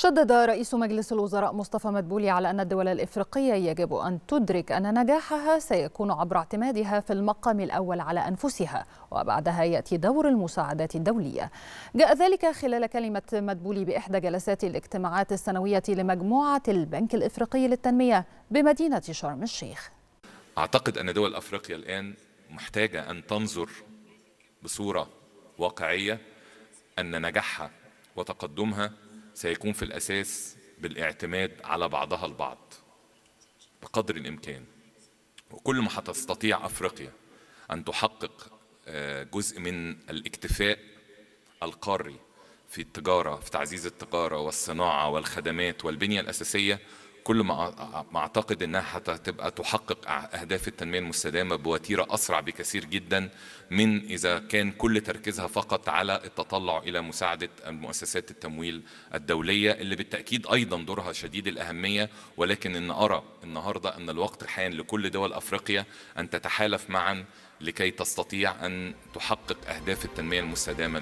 شدد رئيس مجلس الوزراء مصطفى مدبولي على أن الدول الإفريقية يجب أن تدرك أن نجاحها سيكون عبر اعتمادها في المقام الأول على أنفسها وبعدها يأتي دور المساعدات الدولية جاء ذلك خلال كلمة مدبولي بإحدى جلسات الاجتماعات السنوية لمجموعة البنك الإفريقي للتنمية بمدينة شرم الشيخ أعتقد أن دول أفريقيا الآن محتاجة أن تنظر بصورة واقعية أن نجاحها وتقدمها سيكون في الأساس بالاعتماد على بعضها البعض بقدر الإمكان وكل ما هتستطيع أفريقيا أن تحقق آه، جزء من الاكتفاء القاري في التجارة في تعزيز التجارة والصناعة والخدمات والبنية الأساسية كل ما اعتقد انها هتبقى تحقق اهداف التنميه المستدامه بوتيره اسرع بكثير جدا من اذا كان كل تركيزها فقط على التطلع الى مساعده المؤسسات التمويل الدوليه اللي بالتاكيد ايضا دورها شديد الاهميه ولكن ان ارى النهارده ان الوقت حان لكل دول افريقيا ان تتحالف معا لكي تستطيع ان تحقق اهداف التنميه المستدامه